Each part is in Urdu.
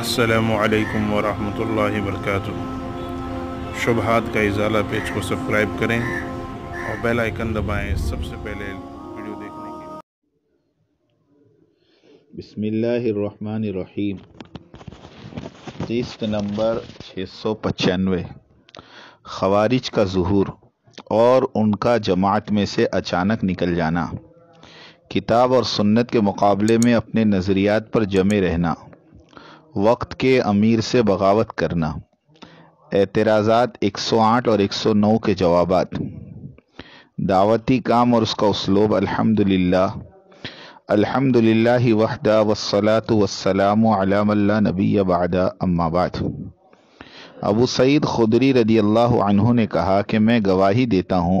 السلام علیکم ورحمۃ اللہ وبرکاتہ شبہات کا ازالہ پیج کو سبسکرائب کریں اور بیل دبائیں سب سے پہلے ویڈیو دیکھنے کی بسم اللہ الرحمن الرحیم تیس نمبر چھ سو خوارج کا ظہور اور ان کا جماعت میں سے اچانک نکل جانا کتاب اور سنت کے مقابلے میں اپنے نظریات پر جمع رہنا وقت کے امیر سے بغاوت کرنا اعتراضات ایک سو آٹھ اور ایک سو نو کے جوابات دعوتی کام اور اس کا اسلوب الحمدللہ الحمدللہ وحدہ والصلاة والسلام علام اللہ نبی بعد اما بعد ابو سعید خدری رضی اللہ عنہ نے کہا کہ میں گواہی دیتا ہوں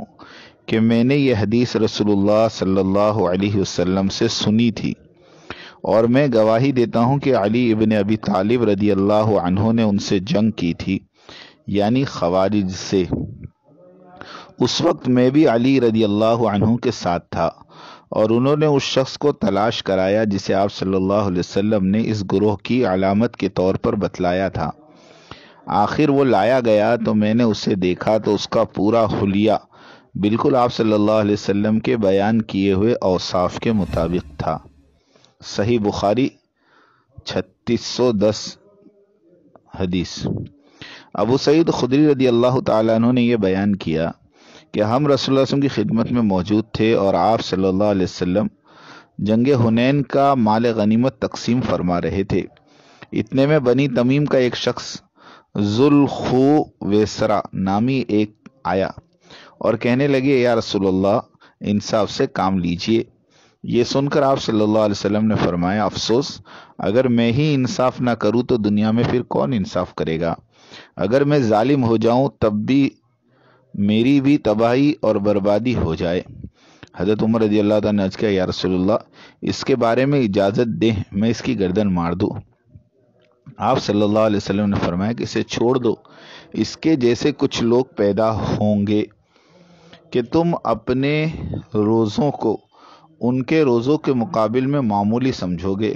کہ میں نے یہ حدیث رسول اللہ صلی اللہ علیہ وسلم سے سنی تھی اور میں گواہی دیتا ہوں کہ علی ابن ابی طالب رضی اللہ عنہ نے ان سے جنگ کی تھی یعنی خوارج سے اس وقت میں بھی علی رضی اللہ عنہ کے ساتھ تھا اور انہوں نے اس شخص کو تلاش کرایا جسے آپ صلی اللہ علیہ وسلم نے اس گروہ کی علامت کے طور پر بتلایا تھا آخر وہ لایا گیا تو میں نے اسے دیکھا تو اس کا پورا حلیہ بالکل آپ صلی اللہ علیہ وسلم کے بیان کیے ہوئے اوصاف کے مطابق تھا صحیح بخاری چھتیس سو دس حدیث ابو سعید خدری رضی اللہ تعالیٰ عنہ نے یہ بیان کیا کہ ہم رسول اللہ علیہ وسلم کی خدمت میں موجود تھے اور آپ صلی اللہ علیہ وسلم جنگ ہنین کا مال غنیمت تقسیم فرما رہے تھے اتنے میں بنی تمیم کا ایک شخص ذوالخو ویسرا نامی ایک آیا اور کہنے لگے یا رسول اللہ انصاف سے کام لیجئے یہ سن کر آپ صلی اللہ علیہ وسلم نے فرمایا افسوس اگر میں ہی انصاف نہ کروں تو دنیا میں پھر کون انصاف کرے گا اگر میں ظالم ہو جاؤں تب بھی میری بھی تباہی اور بربادی ہو جائے حضرت عمر رضی اللہ تعالیٰ نے یا رسول اللہ اس کے بارے میں اجازت دے میں اس کی گردن مار دوں آپ صلی اللہ علیہ وسلم نے فرمایا کہ اسے چھوڑ دو اس کے جیسے کچھ لوگ پیدا ہوں گے کہ تم اپنے روزوں کو ان کے روزوں کے مقابل میں معمولی سمجھو گے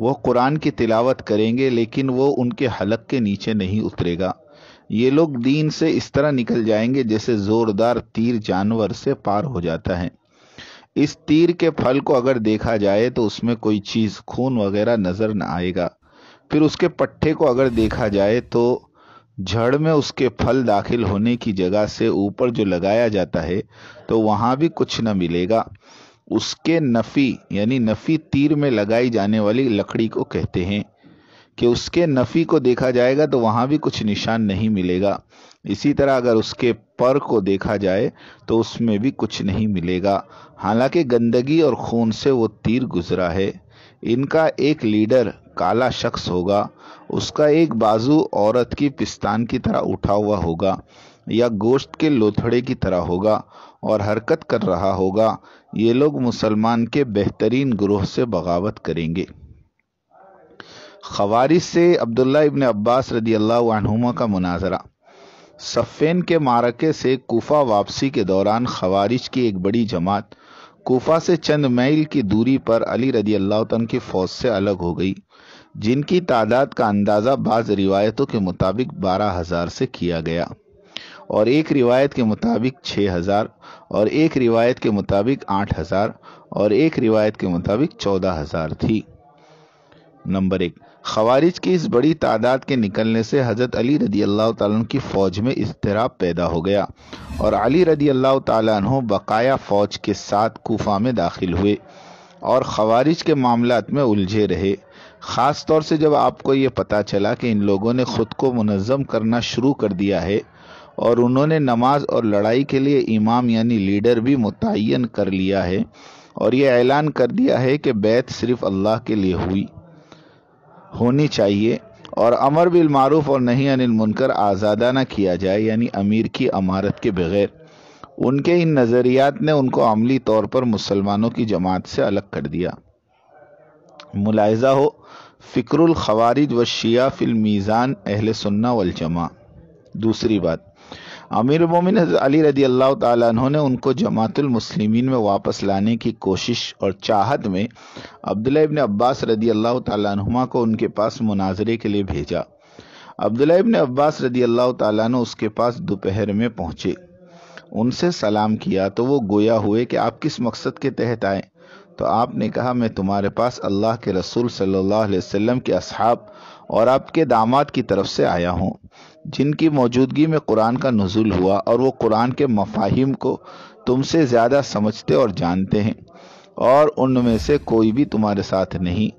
وہ قرآن کی تلاوت کریں گے لیکن وہ ان کے حلق کے نیچے نہیں اترے گا یہ لوگ دین سے اس طرح نکل جائیں گے جیسے زوردار تیر جانور سے پار ہو جاتا ہے اس تیر کے پھل کو اگر دیکھا جائے تو اس میں کوئی چیز خون وغیرہ نظر نہ آئے گا پھر اس کے پٹھے کو اگر دیکھا جائے تو جھڑ میں اس کے پھل داخل ہونے کی جگہ سے اوپر جو لگایا جاتا ہے تو وہاں بھی کچھ نہ ملے گا اس کے نفی یعنی نفی تیر میں لگائی جانے والی لکڑی کو کہتے ہیں کہ اس کے نفی کو دیکھا جائے گا تو وہاں بھی کچھ نشان نہیں ملے گا اسی طرح اگر اس کے پر کو دیکھا جائے تو اس میں بھی کچھ نہیں ملے گا حالانکہ گندگی اور خون سے وہ تیر گزرا ہے ان کا ایک لیڈر کالا شخص ہوگا اس کا ایک بازو عورت کی پستان کی طرح اٹھا ہوا ہوگا یا گوشت کے لوتھڑے کی طرح ہوگا اور حرکت کر رہا ہوگا یہ لوگ مسلمان کے بہترین گروہ سے بغاوت کریں گے خوارش سے عبداللہ ابن عباس رضی اللہ عنہما کا مناظرہ صفین کے مارکے سے کوفہ واپسی کے دوران خوارش کی ایک بڑی جماعت کوفہ سے چند میل کی دوری پر علی رضی اللہ عنہ کی فوج سے الگ ہو گئی جن کی تعداد کا اندازہ بعض روایتوں کے مطابق بارہ ہزار سے کیا گیا اور ایک روایت کے مطابق چھ ہزار اور ایک روایت کے مطابق آٹھ ہزار اور ایک روایت کے مطابق چودہ ہزار تھی نمبر ایک خوارج کی اس بڑی تعداد کے نکلنے سے حضرت علی رضی اللہ تعالیٰ کی فوج میں اضطراب پیدا ہو گیا اور علی رضی اللہ تعالیٰ عنہ بقایا فوج کے ساتھ کوفہ میں داخل ہوئے اور خوارج کے معاملات میں الجھے رہے خاص طور سے جب آپ کو یہ پتہ چلا کہ ان لوگوں نے خود کو منظم کرنا شروع کر دیا ہے اور انہوں نے نماز اور لڑائی کے لیے امام یعنی لیڈر بھی متعین کر لیا ہے اور یہ اعلان کر دیا ہے کہ بیت صرف اللہ کے لیے ہوئی ہونی چاہیے اور امر بالمعروف اور نہیں عن المنکر آزادہ نہ کیا جائے یعنی امیر کی امارت کے بغیر ان کے ان نظریات نے ان کو عملی طور پر مسلمانوں کی جماعت سے الگ کر دیا ملاحظہ ہو فکر الخوارج و شیعہ المیزان اہل سنہ والجماعت دوسری بات امیر مومن علی رضی اللہ تعالیٰ عنہ نے ان کو جماعت المسلمین میں واپس لانے کی کوشش اور چاہت میں عبداللہ ابن عباس رضی اللہ تعالیٰ عنہما کو ان کے پاس مناظرے کے لئے بھیجا عبداللہ ابن عباس رضی اللہ تعالیٰ عنہ اس کے پاس دوپہر میں پہنچے ان سے سلام کیا تو وہ گویا ہوئے کہ آپ کس مقصد کے تحت آئیں تو آپ نے کہا میں تمہارے پاس اللہ کے رسول صلی اللہ علیہ وسلم کے اصحاب اور آپ کے داماد کی طرف سے آیا ہوں جن کی موجودگی میں قرآن کا نزول ہوا اور وہ قرآن کے مفاہم کو تم سے زیادہ سمجھتے اور جانتے ہیں اور ان میں سے کوئی بھی تمہارے ساتھ نہیں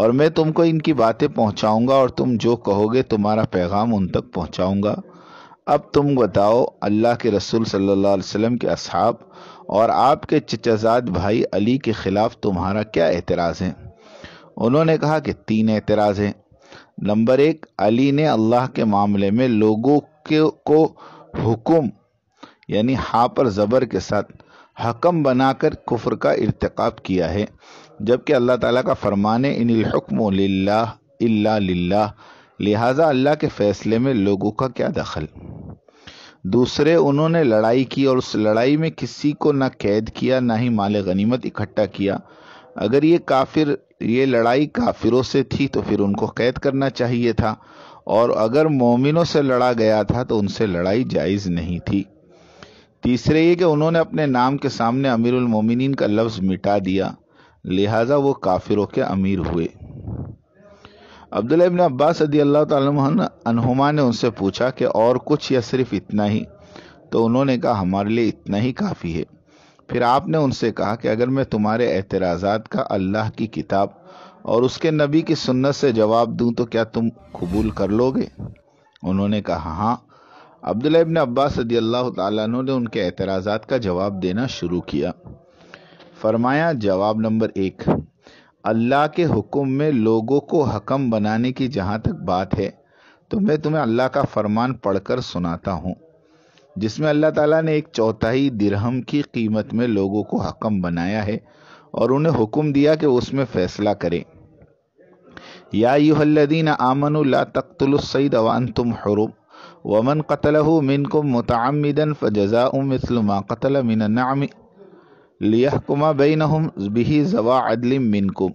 اور میں تم کو ان کی باتیں پہنچاؤں گا اور تم جو کہو گے تمہارا پیغام ان تک پہنچاؤں گا اب تم بتاؤ اللہ کے رسول صلی اللہ علیہ وسلم کے اصحاب اور آپ کے چچزاد بھائی علی کے خلاف تمہارا کیا اعتراض ہے انہوں نے کہا کہ تین اعتراض ہیں نمبر ایک علی نے اللہ کے معاملے میں لوگوں کے کو حکم یعنی ہا پر زبر کے ساتھ حکم بنا کر کفر کا ارتقاب کیا ہے جبکہ اللہ تعالیٰ کا فرمانے ان الحکم للہ اللہ للہ لہٰذا اللہ کے فیصلے میں لوگوں کا کیا دخل دوسرے انہوں نے لڑائی کی اور اس لڑائی میں کسی کو نہ قید کیا نہ ہی مال غنیمت اکٹھا کیا اگر یہ کافر یہ لڑائی کافروں سے تھی تو پھر ان کو قید کرنا چاہیے تھا اور اگر مومنوں سے لڑا گیا تھا تو ان سے لڑائی جائز نہیں تھی تیسرے یہ کہ انہوں نے اپنے نام کے سامنے امیر المومنین کا لفظ مٹا دیا لہٰذا وہ کافروں کے امیر ہوئے عبداللہ ابن عباس عدی اللہ تعالیٰ عنہما نے ان سے پوچھا کہ اور کچھ یا صرف اتنا ہی تو انہوں نے کہا ہمارے لیے اتنا ہی کافی ہے پھر آپ نے ان سے کہا کہ اگر میں تمہارے اعتراضات کا اللہ کی کتاب اور اس کے نبی کی سنت سے جواب دوں تو کیا تم قبول کر لو گے انہوں نے کہا ہاں عبداللہ ابن عباس صدی اللہ تعالیٰ عنہ نے ان کے اعتراضات کا جواب دینا شروع کیا فرمایا جواب نمبر ایک اللہ کے حکم میں لوگوں کو حکم بنانے کی جہاں تک بات ہے تو میں تمہیں اللہ کا فرمان پڑھ کر سناتا ہوں جس میں اللہ تعالیٰ نے ایک چوتھائی درہم کی قیمت میں لوگوں کو حکم بنایا ہے اور انہیں حکم دیا کہ اس میں فیصلہ کریں یا ایوہ الذین آمنوا لا تقتلوا السید وانتم حرم ومن قطل منکم متعمدا فجزاء مثل ما قتل من النعم لیحکما بینہم بہی زوا عدل منکم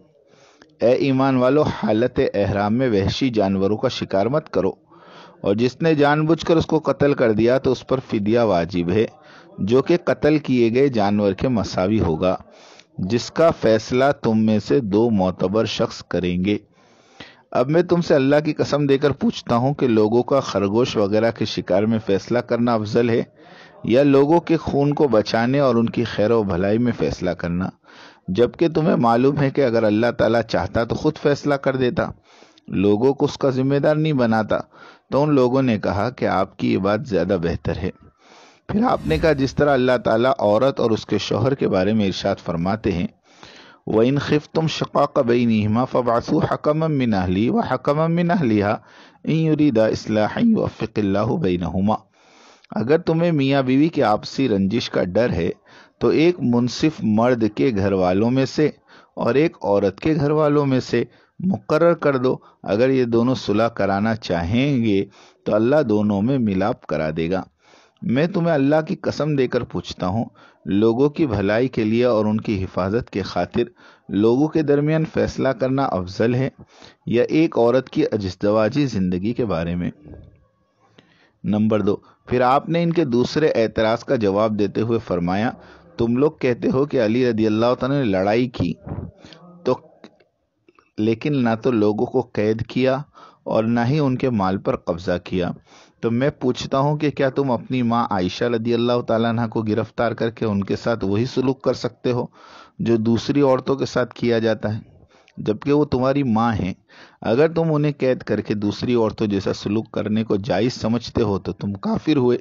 اے ایمان والو حالت احرام میں وحشی جانوروں کا شکار مت کرو اور جس نے جان بوجھ کر اس کو قتل کر دیا تو اس پر فدیہ واجب ہے جو کہ قتل کیے گئے جانور کے مساوی ہوگا جس کا فیصلہ تم میں سے دو معتبر شخص کریں گے اب میں تم سے اللہ کی قسم دے کر پوچھتا ہوں کہ لوگوں کا خرگوش وغیرہ کے شکار میں فیصلہ کرنا افضل ہے یا لوگوں کے خون کو بچانے اور ان کی خیر و بھلائی میں فیصلہ کرنا جبکہ تمہیں معلوم ہے کہ اگر اللہ تعالیٰ چاہتا تو خود فیصلہ کر دیتا لوگوں کو اس کا ذمہ دار نہیں بناتا تو ان لوگوں نے کہا کہ آپ کی یہ بات زیادہ بہتر ہے پھر آپ نے کہا جس طرح اللہ تعالیٰ عورت اور اس کے شوہر کے بارے میں ارشاد فرماتے ہیں وَإِنْ خِفْتُمْ شَقَاقَ بَيْنِهِمَا فَبْعَثُوا حَكَمًا مِّنْ أَهْلِي وَحَكَمًا مِّنْ أَهْلِهَا لہا يُرِيدَ ادا اسلحی اللَّهُ بَيْنَهُمَا اگر تمہیں میاں بیوی کے آپسی رنجش کا ڈر ہے تو ایک منصف مرد کے گھر والوں میں سے اور ایک عورت کے گھر والوں میں سے مقرر کر دو اگر یہ دونوں صلح کرانا چاہیں گے تو اللہ دونوں میں ملاپ کرا دے گا میں تمہیں اللہ کی قسم دے کر پوچھتا ہوں لوگوں کی بھلائی کے لیے اور ان کی حفاظت کے خاطر لوگوں کے درمیان فیصلہ کرنا افضل ہے یا ایک عورت کی اجزدواجی زندگی کے بارے میں نمبر دو پھر آپ نے ان کے دوسرے اعتراض کا جواب دیتے ہوئے فرمایا تم لوگ کہتے ہو کہ علی رضی اللہ تعالیٰ نے لڑائی کی لیکن نہ تو لوگوں کو قید کیا اور نہ ہی ان کے مال پر قبضہ کیا تو میں پوچھتا ہوں کہ کیا تم اپنی ماں عائشہ رضی اللہ تعالیٰ عنہ کو گرفتار کر کے ان کے ساتھ وہی سلوک کر سکتے ہو جو دوسری عورتوں کے ساتھ کیا جاتا ہے جبکہ وہ تمہاری ماں ہیں اگر تم انہیں قید کر کے دوسری عورتوں جیسا سلوک کرنے کو جائز سمجھتے ہو تو تم کافر ہوئے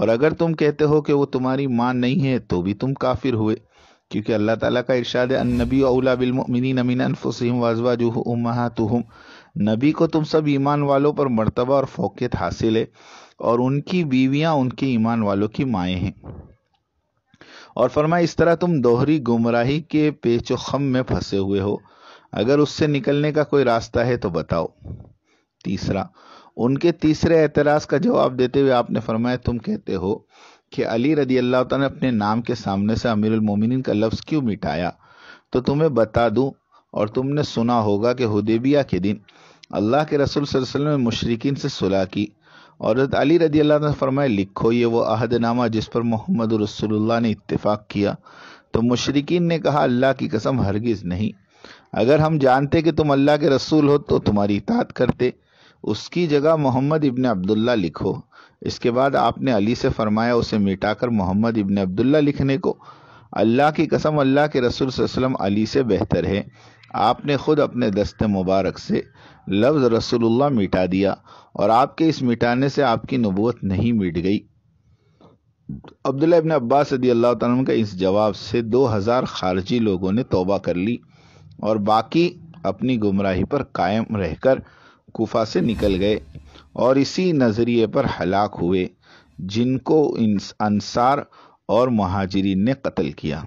اور اگر تم کہتے ہو کہ وہ تمہاری ماں نہیں ہے تو بھی تم کافر ہوئے کیونکہ اللہ تعالیٰ کا ارشاد ہے النبی اولا بالمؤمنین من انفسهم وازواجوہ امہاتوہم نبی کو تم سب ایمان والوں پر مرتبہ اور فوقیت حاصل ہے اور ان کی بیویاں ان کے ایمان والوں کی مائیں ہیں اور فرمائے اس طرح تم دوہری گمراہی کے پیچ و خم میں پھسے ہوئے ہو اگر اس سے نکلنے کا کوئی راستہ ہے تو بتاؤ تیسرا ان کے تیسرے اعتراض کا جواب دیتے ہوئے آپ نے فرمایا تم کہتے ہو کہ علی رضی اللہ تعالیٰ نے اپنے نام کے سامنے سے امیر المومنین کا لفظ کیوں مٹایا تو تمہیں بتا دوں اور تم نے سنا ہوگا کہ حدیبیہ کے دن اللہ کے رسول صلی اللہ علیہ وسلم مشرقین سے صلاح کی حضرت علی رضی اللہ تعالیٰ نے فرمائے لکھو یہ وہ عہد نامہ جس پر محمد رسول اللہ نے اتفاق کیا تو مشرقین نے کہا اللہ کی قسم ہرگز نہیں اگر ہم جانتے کہ تم اللہ کے رسول ہو تو تمہاری اطاعت کرتے اس کی جگہ محمد ابن عبداللہ لکھو اس کے بعد آپ نے علی سے فرمایا اسے مٹا کر محمد ابن عبداللہ لکھنے کو اللہ کی قسم اللہ کے رسول صلی اللہ علیہ وسلم علی سے بہتر ہے آپ نے خود اپنے دست مبارک سے لفظ رسول اللہ مٹا دیا اور آپ کے اس مٹانے سے آپ کی نبوت نہیں مٹ گئی عبداللہ ابن عباس صدی اللہ تعالیٰ کا اس جواب سے دو ہزار خارجی لوگوں نے توبہ کر لی اور باقی اپنی گمراہی پر قائم رہ کر کوفہ سے نکل گئے اور اسی نظریے پر ہلاک ہوئے جن کو انصار اور مہاجرین نے قتل کیا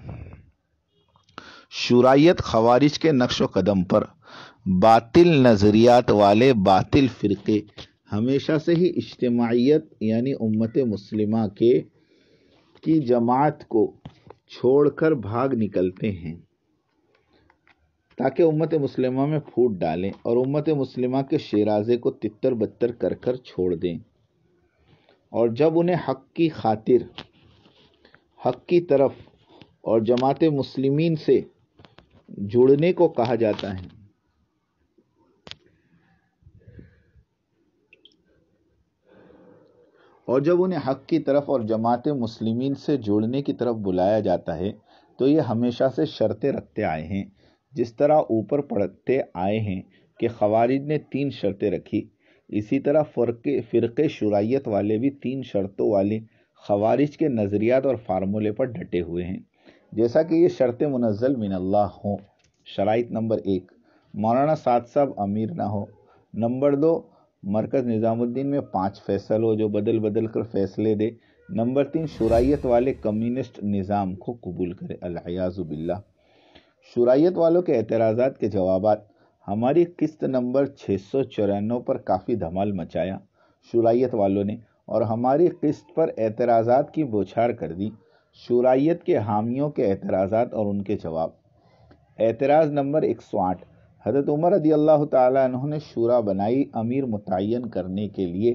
شرائط خوارج کے نقش و قدم پر باطل نظریات والے باطل فرقے ہمیشہ سے ہی اجتماعیت یعنی امت مسلمہ کے کی جماعت کو چھوڑ کر بھاگ نکلتے ہیں تاکہ امت مسلمہ میں پھوٹ ڈالیں اور امت مسلمہ کے شیرازے کو تتر بتر کر کر چھوڑ دیں اور جب انہیں حق کی خاطر حق کی طرف اور جماعت مسلمین سے جڑنے کو کہا جاتا ہے اور جب انہیں حق کی طرف اور جماعت مسلمین سے جڑنے کی طرف بلایا جاتا ہے تو یہ ہمیشہ سے شرطیں رکھتے آئے ہیں جس طرح اوپر پڑھتے آئے ہیں کہ خوارج نے تین شرطیں رکھی اسی طرح فرقے فرقے شرائط والے بھی تین شرطوں والے خوارج کے نظریات اور فارمولے پر ڈٹے ہوئے ہیں جیسا کہ یہ شرط منزل من اللہ ہوں شرائط نمبر ایک مولانا سعد صاحب امیر نہ ہو نمبر دو مرکز نظام الدین میں پانچ فیصل ہو جو بدل بدل کر فیصلے دے نمبر تین شرائط والے کمیونسٹ نظام کو قبول کرے الحیاض باللہ شرائط والوں کے اعتراضات کے جوابات ہماری قسط نمبر چھ سو چورانو پر کافی دھمال مچایا شرائط والوں نے اور ہماری قسط پر اعتراضات کی بوچھار کر دی شرائط کے حامیوں کے اعتراضات اور ان کے جواب اعتراض نمبر ایک سو آٹھ حضرت عمر رضی اللہ تعالیٰ عنہ نے شعرا بنائی امیر متعین کرنے کے لیے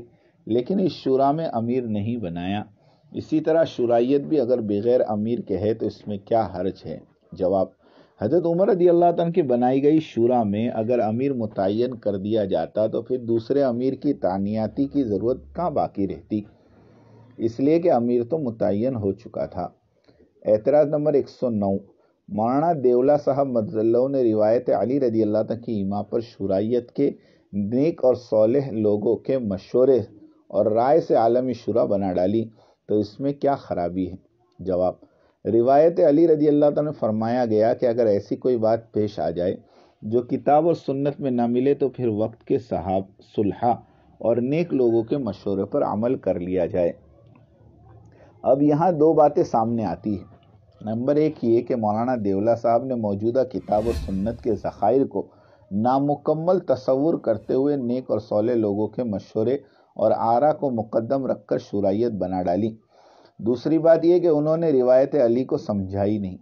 لیکن اس شورا میں امیر نہیں بنایا اسی طرح شرائط بھی اگر بغیر امیر کے ہے تو اس میں کیا حرج ہے جواب حضرت عمر رضی اللہ تعالیٰ کی بنائی گئی شورا میں اگر امیر متعین کر دیا جاتا تو پھر دوسرے امیر کی تعینیاتی کی ضرورت کہاں باقی رہتی اس لیے کہ امیر تو متعین ہو چکا تھا اعتراض نمبر ایک سو نو صاحب مدلو نے روایت علی رضی اللہ تعالیٰ کی ایما پر شورائیت کے نیک اور صالح لوگوں کے مشورے اور رائے سے عالمی شورا بنا ڈالی تو اس میں کیا خرابی ہے جواب روایت علی رضی اللہ تعالیٰ نے فرمایا گیا کہ اگر ایسی کوئی بات پیش آ جائے جو کتاب اور سنت میں نہ ملے تو پھر وقت کے صحاب صلحہ اور نیک لوگوں کے مشورے پر عمل کر لیا جائے اب یہاں دو باتیں سامنے آتی ہیں نمبر ایک یہ کہ مولانا دیولا صاحب نے موجودہ کتاب و سنت کے ذخائر کو نامکمل تصور کرتے ہوئے نیک اور سولے لوگوں کے مشورے اور آرا کو مقدم رکھ کر شرائط بنا ڈالی دوسری بات یہ کہ انہوں نے روایت علی کو سمجھائی نہیں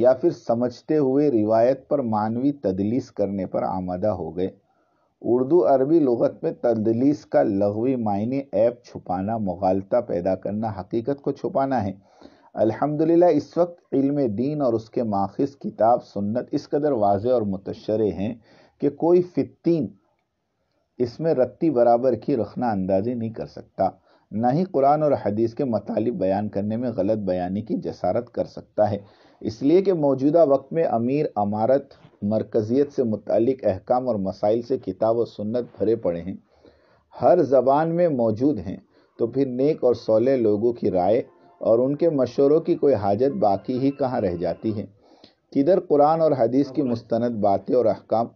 یا پھر سمجھتے ہوئے روایت پر معنوی تدلیس کرنے پر آمادہ ہو گئے اردو عربی لغت میں تدلیس کا لغوی معنی ایپ چھپانا مغالطہ پیدا کرنا حقیقت کو چھپانا ہے الحمدللہ اس وقت علم دین اور اس کے ماخذ کتاب سنت اس قدر واضح اور متشرع ہیں کہ کوئی فتین اس میں رتی برابر کی رکھنا اندازی نہیں کر سکتا نہ ہی قرآن اور حدیث کے مطالب بیان کرنے میں غلط بیانی کی جسارت کر سکتا ہے اس لیے کہ موجودہ وقت میں امیر امارت مرکزیت سے متعلق احکام اور مسائل سے کتاب و سنت بھرے پڑے ہیں ہر زبان میں موجود ہیں تو پھر نیک اور سولے لوگوں کی رائے اور ان کے مشوروں کی کوئی حاجت باقی ہی کہاں رہ جاتی ہے کدھر قرآن اور حدیث کی مستند باتیں اور احکام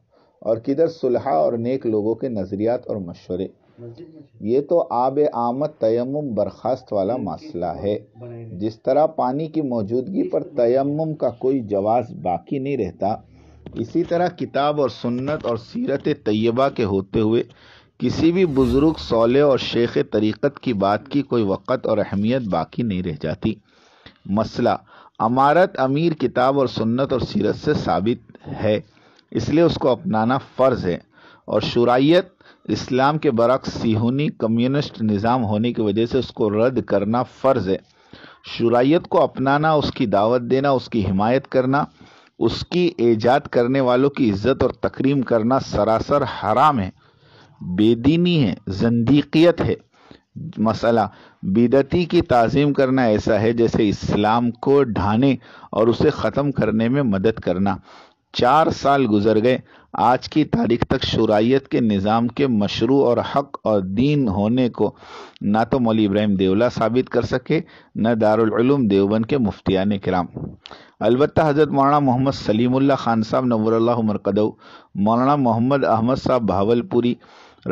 اور کدھر صلحہ اور نیک لوگوں کے نظریات اور مشورے یہ تو آب آمد تیمم برخاست والا مسئلہ ہے جس طرح پانی کی موجودگی پر تیمم کا کوئی جواز باقی نہیں رہتا اسی طرح کتاب اور سنت اور سیرت طیبہ کے ہوتے ہوئے کسی بھی بزرگ سولے اور شیخ طریقت کی بات کی کوئی وقت اور اہمیت باقی نہیں رہ جاتی مسئلہ امارت امیر کتاب اور سنت اور سیرت سے ثابت ہے اس لیے اس کو اپنانا فرض ہے اور شرائط اسلام کے برعکس سیہونی کمیونسٹ نظام ہونے کی وجہ سے اس کو رد کرنا فرض ہے شرائط کو اپنانا اس کی دعوت دینا اس کی حمایت کرنا اس کی ایجاد کرنے والوں کی عزت اور تقریم کرنا سراسر حرام ہے بے دینی ہے زندیقیت ہے مسئلہ بیدتی کی تعظیم کرنا ایسا ہے جیسے اسلام کو ڈھانے اور اسے ختم کرنے میں مدد کرنا چار سال گزر گئے آج کی تاریخ تک شرائط کے نظام کے مشروع اور حق اور دین ہونے کو نہ تو مولی ابراہیم دیولا ثابت کر سکے نہ دارالعلوم دیوبند کے مفتیان کرام البتہ حضرت مولانا محمد سلیم اللہ خان صاحب نور اللہ مرقدو مولانا محمد احمد صاحب بہاول پوری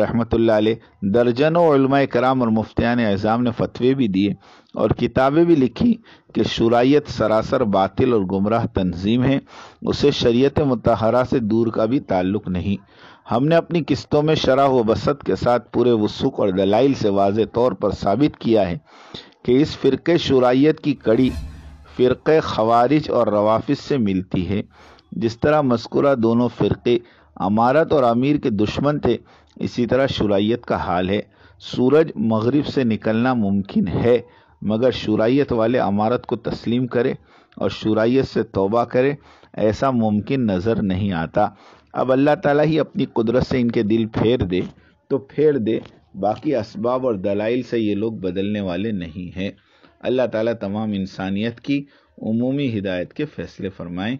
رحمت اللہ علیہ درجن و کرام اور مفتیان اعظام نے فتوی بھی دیے اور کتابیں بھی لکھی کہ شرائط سراسر باطل اور گمراہ تنظیم ہیں اسے شریعت متحرہ سے دور کا بھی تعلق نہیں ہم نے اپنی قسطوں میں شرح و بسط کے ساتھ پورے وسوق اور دلائل سے واضح طور پر ثابت کیا ہے کہ اس فرقے شرائط کی کڑی فرقے خوارج اور روافظ سے ملتی ہے جس طرح مذکورہ دونوں فرقے امارت اور امیر کے دشمن تھے اسی طرح شرائط کا حال ہے سورج مغرب سے نکلنا ممکن ہے مگر شرائط والے امارت کو تسلیم کرے اور شرائط سے توبہ کرے ایسا ممکن نظر نہیں آتا اب اللہ تعالیٰ ہی اپنی قدرت سے ان کے دل پھیر دے تو پھیر دے باقی اسباب اور دلائل سے یہ لوگ بدلنے والے نہیں ہیں اللہ تعالیٰ تمام انسانیت کی عمومی ہدایت کے فیصلے فرمائیں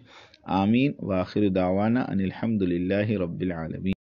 آمین واخر دعوانا ان الحمد للہ رب العالمین